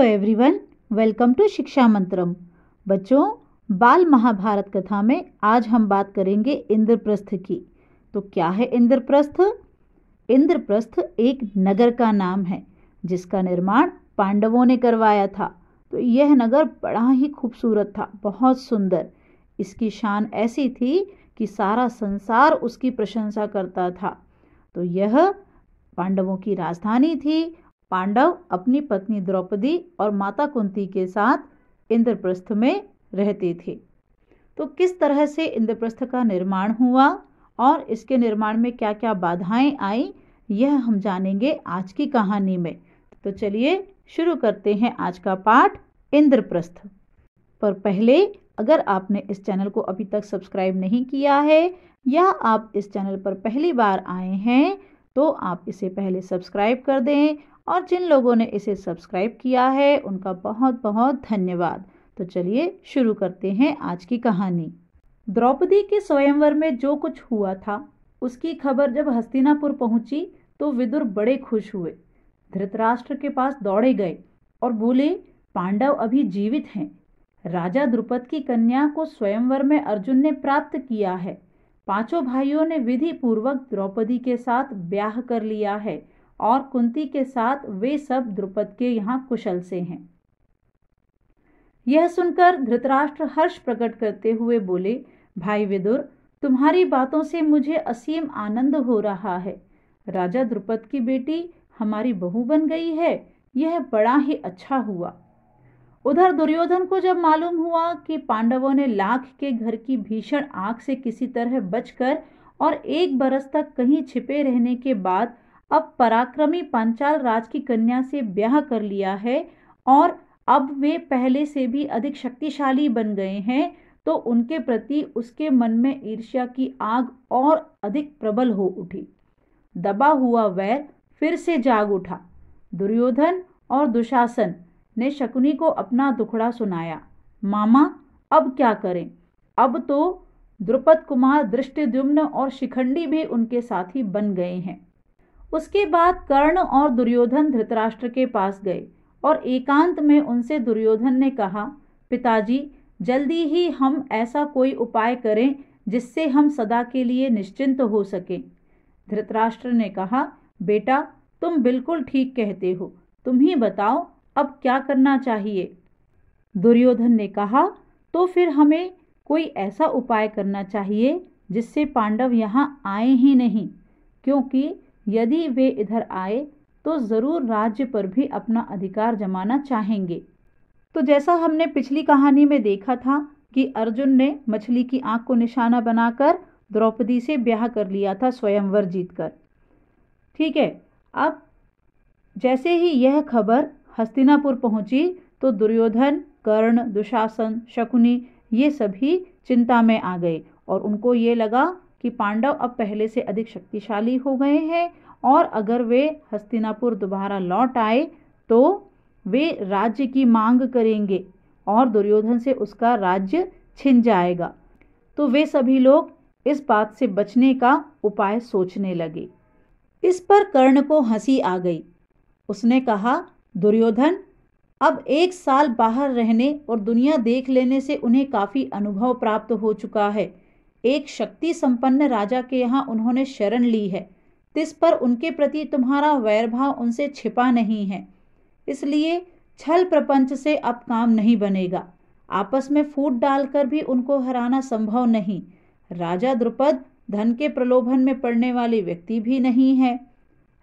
Hello everyone welcome to शिक्षा मंत्रम बच्चों बाल महाभारत कथा में आज हम बात करेंगे इंद्रप्रस्थ की तो क्या है इंद्रप्रस्थ इंद्रप्रस्थ एक नगर का नाम है जिसका निर्माण पांडवों ने करवाया था तो यह नगर बड़ा ही खूबसूरत था बहुत सुंदर इसकी शान ऐसी थी कि सारा संसार उसकी प्रशंसा करता था तो यह पांडवों की राजधानी थी पांडव अपनी पत्नी द्रौपदी और माता कुंती के साथ इंद्रप्रस्थ में रहते थे तो किस तरह से इंद्रप्रस्थ का निर्माण हुआ और इसके निर्माण में क्या क्या बाधाएं आई यह हम जानेंगे आज की कहानी में तो चलिए शुरू करते हैं आज का पाठ इंद्रप्रस्थ पर पहले अगर आपने इस चैनल को अभी तक सब्सक्राइब नहीं किया है या आप इस चैनल पर पहली बार आए हैं तो आप इसे पहले सब्सक्राइब कर दें और जिन लोगों ने इसे सब्सक्राइब किया है उनका बहुत बहुत धन्यवाद तो चलिए शुरू करते हैं आज की कहानी द्रौपदी के स्वयंवर में जो कुछ हुआ था उसकी खबर जब हस्तिनापुर पहुंची तो विदुर बड़े खुश हुए धृतराष्ट्र के पास दौड़े गए और बोले पांडव अभी जीवित हैं राजा द्रुपद की कन्या को स्वयंवर में अर्जुन ने प्राप्त किया है पांचों भाइयों ने विधि पूर्वक द्रौपदी के साथ ब्याह कर लिया है और कुंती के साथ वे सब द्रुपद के यहाँ कुशल से हैं यह सुनकर धृतराष्ट्र हर्ष प्रकट करते हुए बोले भाई विदुर तुम्हारी बातों से मुझे असीम आनंद हो रहा है राजा द्रुपद की बेटी हमारी बहू बन गई है यह बड़ा ही अच्छा हुआ उधर दुर्योधन को जब मालूम हुआ कि पांडवों ने लाख के घर की भीषण आग से किसी तरह बचकर और एक बरस तक कहीं छिपे रहने के बाद अब पराक्रमी पांचाल राज की कन्या से ब्याह कर लिया है और अब वे पहले से भी अधिक शक्तिशाली बन गए हैं तो उनके प्रति उसके मन में ईर्ष्या की आग और अधिक प्रबल हो उठी दबा हुआ वैर फिर से जाग उठा दुर्योधन और दुशासन ने शकुनी को अपना दुखड़ा सुनाया मामा अब क्या करें अब तो द्रुपद कुमार दृष्टिद्युम्न और शिखंडी भी उनके साथी बन गए हैं उसके बाद कर्ण और दुर्योधन धृतराष्ट्र के पास गए और एकांत में उनसे दुर्योधन ने कहा पिताजी जल्दी ही हम ऐसा कोई उपाय करें जिससे हम सदा के लिए निश्चिंत हो सकें धृतराष्ट्र ने कहा बेटा तुम बिल्कुल ठीक कहते हो तुम ही बताओ अब क्या करना चाहिए दुर्योधन ने कहा तो फिर हमें कोई ऐसा उपाय करना चाहिए जिससे पांडव यहाँ आए ही नहीं क्योंकि यदि वे इधर आए तो ज़रूर राज्य पर भी अपना अधिकार जमाना चाहेंगे तो जैसा हमने पिछली कहानी में देखा था कि अर्जुन ने मछली की आंख को निशाना बनाकर द्रौपदी से ब्याह कर लिया था स्वयंवर जीतकर ठीक है अब जैसे ही यह खबर हस्तिनापुर पहुंची तो दुर्योधन कर्ण दुशासन शकुनी ये सभी चिंता में आ गए और उनको ये लगा कि पांडव अब पहले से अधिक शक्तिशाली हो गए हैं और अगर वे हस्तिनापुर दोबारा लौट आए तो वे राज्य की मांग करेंगे और दुर्योधन से उसका राज्य छिन जाएगा तो वे सभी लोग इस बात से बचने का उपाय सोचने लगे इस पर कर्ण को हंसी आ गई उसने कहा दुर्योधन अब एक साल बाहर रहने और दुनिया देख लेने से उन्हें काफ़ी अनुभव प्राप्त हो चुका है एक शक्ति संपन्न राजा के यहाँ उन्होंने शरण ली है तिस पर उनके प्रति तुम्हारा वैरभाव उनसे छिपा नहीं है इसलिए छल प्रपंच से अब काम नहीं बनेगा आपस में फूट डालकर भी उनको हराना संभव नहीं राजा द्रुपद धन के प्रलोभन में पड़ने वाले व्यक्ति भी नहीं है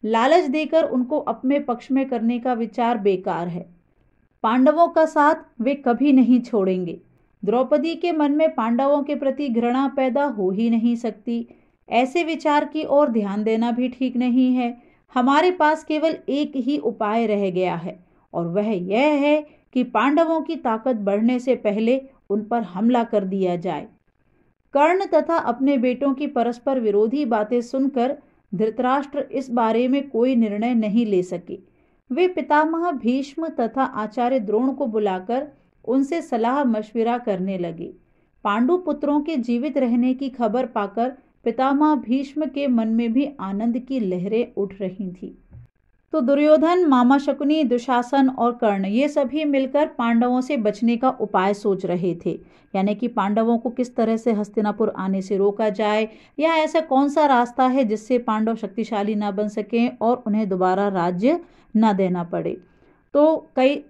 लालच देकर उनको अपने पक्ष में करने का विचार बेकार है पांडवों का साथ वे कभी नहीं छोड़ेंगे द्रौपदी के मन में पांडवों के प्रति घृणा पैदा हो ही नहीं सकती ऐसे विचार की ओर ध्यान देना भी ठीक नहीं है हमारे पास केवल एक ही उपाय रह गया है और वह यह है कि पांडवों की ताकत बढ़ने से पहले उन पर हमला कर दिया जाए कर्ण तथा अपने बेटों की परस्पर विरोधी बातें सुनकर धृतराष्ट्र इस बारे में कोई निर्णय नहीं ले सके वे पितामह भीष्म तथा आचार्य द्रोण को बुलाकर उनसे सलाह मशविरा करने लगे पांडु पुत्रों के जीवित रहने की खबर पाकर पितामह भीष्म के मन में भी आनंद की लहरें उठ रही थी तो दुर्योधन मामा शकुनी दुशासन और कर्ण ये सभी मिलकर पांडवों से बचने का उपाय सोच रहे थे यानी कि पांडवों को किस तरह से हस्तिनापुर आने से रोका जाए या ऐसा कौन सा रास्ता है जिससे पांडव शक्तिशाली ना बन सकें और उन्हें दोबारा राज्य न देना पड़े तो कई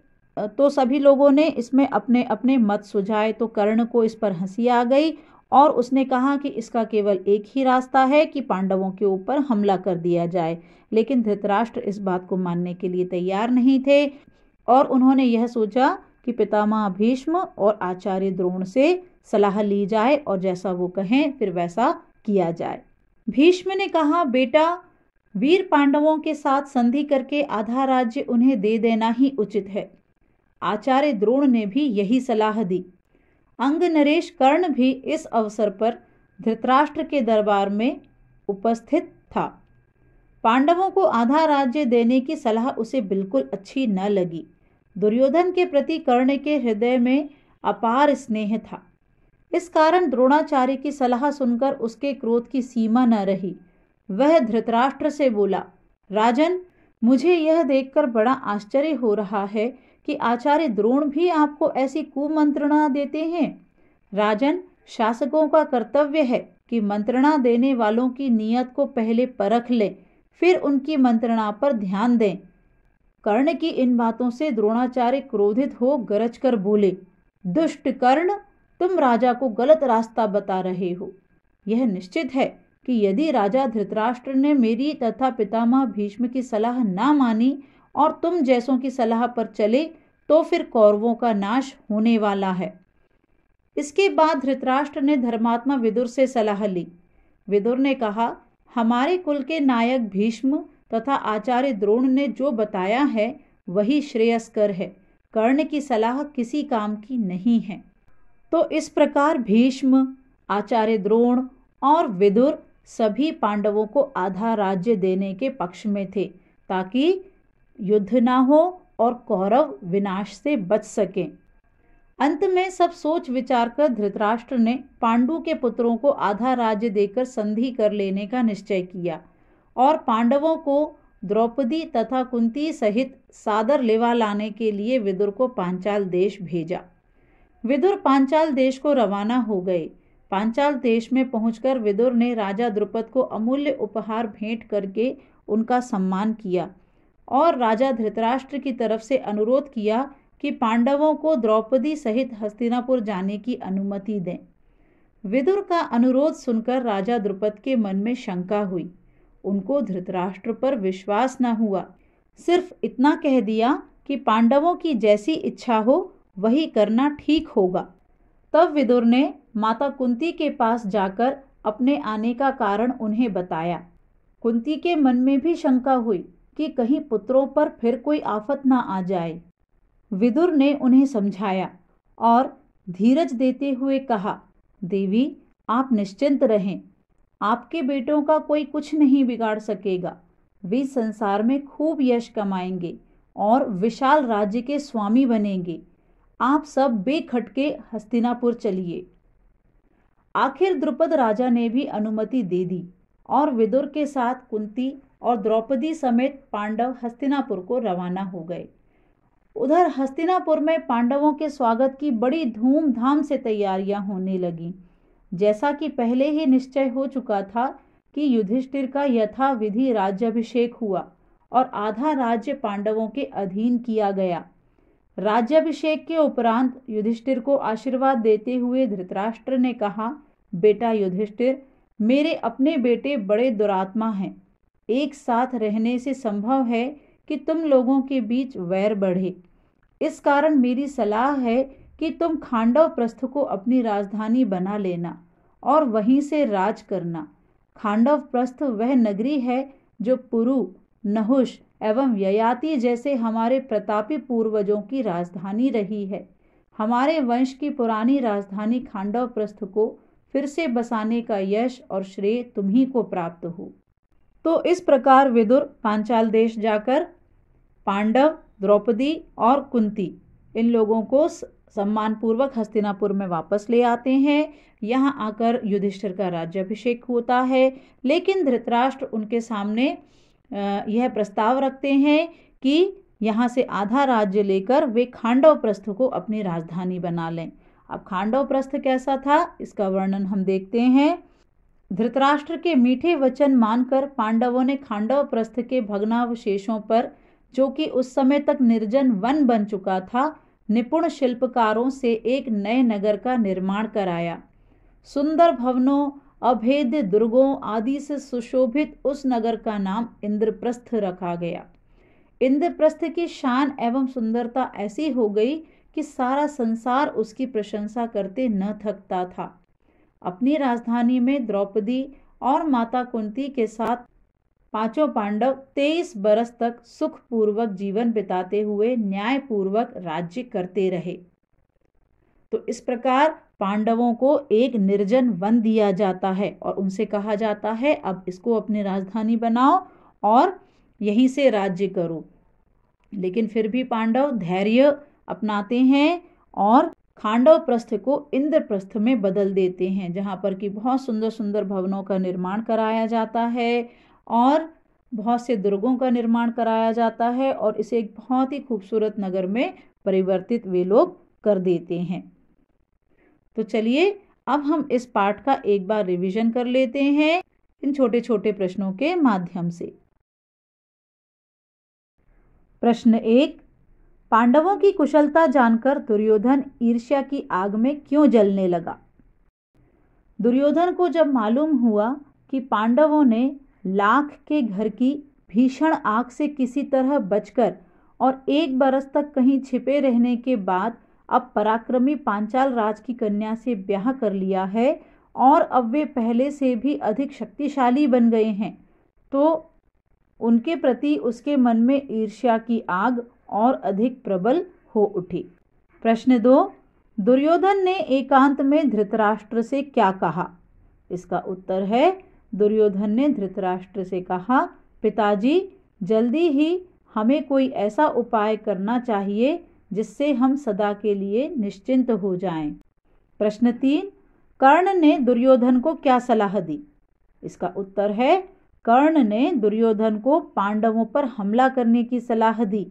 तो सभी लोगों ने इसमें अपने अपने मत सुझाए तो कर्ण को इस पर हंसी आ गई और उसने कहा कि इसका केवल एक ही रास्ता है कि पांडवों के ऊपर हमला कर दिया जाए लेकिन धृतराष्ट्र इस बात को मानने के लिए तैयार नहीं थे और उन्होंने यह सोचा कि पितामह भीष्म और आचार्य द्रोण से सलाह ली जाए और जैसा वो कहें फिर वैसा किया जाए भीष्म ने कहा बेटा वीर पांडवों के साथ संधि करके आधा राज्य उन्हें दे देना ही उचित है आचार्य द्रोण ने भी यही सलाह दी अंग नरेश कर्ण भी इस अवसर पर धृतराष्ट्र के दरबार में उपस्थित था पांडवों को आधा राज्य देने की सलाह उसे बिल्कुल अच्छी न लगी दुर्योधन के प्रति कर्ण के हृदय में अपार स्नेह था इस कारण द्रोणाचार्य की सलाह सुनकर उसके क्रोध की सीमा न रही वह धृतराष्ट्र से बोला राजन मुझे यह देखकर बड़ा आश्चर्य हो रहा है कि आचार्य द्रोण भी आपको ऐसी कुमंत्रणा देते हैं राजन शासकों का कर्तव्य है कि मंत्रणा देने वालों की नीयत को पहले परख लें फिर उनकी मंत्रणा पर ध्यान दें कर्ण की इन बातों से द्रोणाचार्य क्रोधित हो गरज कर बोले दुष्ट कर्ण तुम राजा को गलत रास्ता बता रहे हो यह निश्चित है कि यदि राजा धृतराष्ट्र ने मेरी तथा पितामह भीष्म की सलाह ना मानी और तुम जैसों की सलाह पर चले तो फिर कौरवों का नाश होने वाला है इसके बाद धृतराष्ट्र ने धर्मात्मा विदुर से सलाह ली विदुर ने कहा हमारे कुल के नायक भीष्म तथा आचार्य द्रोण ने जो बताया है वही श्रेयस्कर है कर्ण की सलाह किसी काम की नहीं है तो इस प्रकार भीष्म आचार्य द्रोण और विदुर सभी पांडवों को आधा राज्य देने के पक्ष में थे ताकि युद्ध ना हो और कौरव विनाश से बच सकें अंत में सब सोच विचार कर धृतराष्ट्र ने पांडु के पुत्रों को आधा राज्य देकर संधि कर लेने का निश्चय किया और पांडवों को द्रौपदी तथा कुंती सहित सादर लेवा लाने के लिए विदुर को पांचाल देश भेजा विदुर पांचाल देश को रवाना हो गए पांचाल देश में पहुंचकर विदुर ने राजा द्रुपद को अमूल्य उपहार भेंट करके उनका सम्मान किया और राजा धृतराष्ट्र की तरफ से अनुरोध किया कि पांडवों को द्रौपदी सहित हस्तिनापुर जाने की अनुमति दें विदुर का अनुरोध सुनकर राजा द्रुपद के मन में शंका हुई उनको धृतराष्ट्र पर विश्वास न हुआ सिर्फ इतना कह दिया कि पांडवों की जैसी इच्छा हो वही करना ठीक होगा तब विदुर ने माता कुंती के पास जाकर अपने आने का कारण उन्हें बताया कुंती के मन में भी शंका हुई कि कहीं पुत्रों पर फिर कोई आफत ना आ जाए विदुर ने उन्हें समझाया और धीरज देते हुए कहा देवी आप निश्चिंत रहें आपके बेटों का कोई कुछ नहीं बिगाड़ सकेगा वे संसार में खूब यश कमाएंगे और विशाल राज्य के स्वामी बनेंगे आप सब बेखटके हस्तिनापुर चलिए आखिर द्रुपद राजा ने भी अनुमति दे दी और विदुर के साथ कुंती और द्रौपदी समेत पांडव हस्तिनापुर को रवाना हो गए उधर हस्तिनापुर में पांडवों के स्वागत की बड़ी धूमधाम से तैयारियां होने लगीं जैसा कि पहले ही निश्चय हो चुका था कि युधिष्ठिर का यथाविधि राज्याभिषेक हुआ और आधा राज्य पांडवों के अधीन किया गया राज्याभिषेक के उपरांत युधिष्ठिर को आशीर्वाद देते हुए धृतराष्ट्र ने कहा बेटा युधिष्ठिर मेरे अपने बेटे बड़े दुरात्मा हैं एक साथ रहने से संभव है कि तुम लोगों के बीच वैर बढ़े इस कारण मेरी सलाह है कि तुम खांडव प्रस्थ को अपनी राजधानी बना लेना और वहीं से राज करना खांडव प्रस्थ वह नगरी है जो पुरु नहुष एवं ययाति जैसे हमारे प्रतापी पूर्वजों की राजधानी रही है हमारे वंश की पुरानी राजधानी खांडव प्रस्थ को फिर से बसाने का यश और श्रेय तुम्ही को प्राप्त हो तो इस प्रकार विदुर पांचाल देश जाकर पांडव द्रौपदी और कुंती इन लोगों को सम्मानपूर्वक हस्तिनापुर में वापस ले आते हैं यहाँ आकर युधिष्ठिर का राज्याभिषेक होता है लेकिन धृतराष्ट्र उनके सामने यह प्रस्ताव रखते हैं कि यहाँ से आधा राज्य लेकर वे खांडवप्रस्थ को अपनी राजधानी बना लें अब खांडवप्रस्थ कैसा था इसका वर्णन हम देखते हैं धृतराष्ट्र के मीठे वचन मानकर पांडवों ने खांडव प्रस्थ के भग्नावशेषों पर जो कि उस समय तक निर्जन वन बन चुका था निपुण शिल्पकारों से एक नए नगर का निर्माण कराया सुंदर भवनों अभेद्य दुर्गों आदि से सुशोभित उस नगर का नाम इंद्रप्रस्थ रखा गया इंद्रप्रस्थ की शान एवं सुंदरता ऐसी हो गई कि सारा संसार उसकी प्रशंसा करते न थकता था अपनी राजधानी में द्रौपदी और माता कुंती के साथ पांचों पांडव तेईस बरस तक सुखपूर्वक जीवन बिताते हुए न्यायपूर्वक राज्य करते रहे तो इस प्रकार पांडवों को एक निर्जन वन दिया जाता है और उनसे कहा जाता है अब इसको अपनी राजधानी बनाओ और यहीं से राज्य करो लेकिन फिर भी पांडव धैर्य अपनाते हैं और खांडव प्रस्थ को इंद्रप्रस्थ में बदल देते हैं जहाँ पर कि बहुत सुंदर सुंदर भवनों का निर्माण कराया जाता है और बहुत से दुर्गों का निर्माण कराया जाता है और इसे एक बहुत ही खूबसूरत नगर में परिवर्तित वे लोग कर देते हैं तो चलिए अब हम इस पाठ का एक बार रिवीजन कर लेते हैं इन छोटे छोटे प्रश्नों के माध्यम से प्रश्न एक पांडवों की कुशलता जानकर दुर्योधन ईर्ष्या की आग में क्यों जलने लगा दुर्योधन को जब मालूम हुआ कि पांडवों ने लाख के घर की भीषण आग से किसी तरह बचकर और एक बरस तक कहीं छिपे रहने के बाद अब पराक्रमी पांचाल राज की कन्या से ब्याह कर लिया है और अब वे पहले से भी अधिक शक्तिशाली बन गए हैं तो उनके प्रति उसके मन में ईर्ष्या की आग और अधिक प्रबल हो उठी प्रश्न दो दुर्योधन ने एकांत में धृतराष्ट्र से क्या कहा इसका उत्तर है दुर्योधन ने धृतराष्ट्र से कहा पिताजी जल्दी ही हमें कोई ऐसा उपाय करना चाहिए जिससे हम सदा के लिए निश्चिंत हो जाएं। प्रश्न तीन कर्ण ने दुर्योधन को क्या सलाह दी इसका उत्तर है कर्ण ने दुर्योधन को पांडवों पर हमला करने की सलाह दी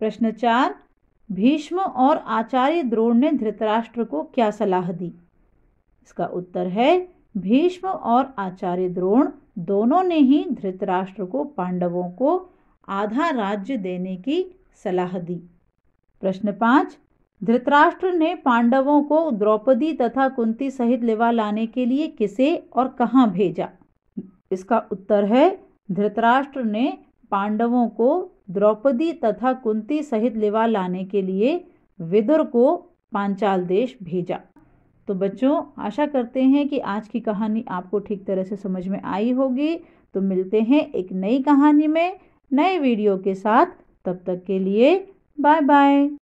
प्रश्न चार भीष्म और आचार्य द्रोण ने धृतराष्ट्र को क्या सलाह दी इसका उत्तर है भीष्म और आचार्य द्रोण दोनों ने ही धृतराष्ट्र को पांडवों को आधा राज्य देने की सलाह दी प्रश्न पाँच धृतराष्ट्र ने पांडवों को द्रौपदी तथा कुंती सहित लेवा लाने के लिए किसे और कहाँ भेजा इसका उत्तर है धृतराष्ट्र ने पांडवों को द्रौपदी तथा कुंती सहित लिवा लाने के लिए विदुर को पांचाल देश भेजा तो बच्चों आशा करते हैं कि आज की कहानी आपको ठीक तरह से समझ में आई होगी तो मिलते हैं एक नई कहानी में नए वीडियो के साथ तब तक के लिए बाय बाय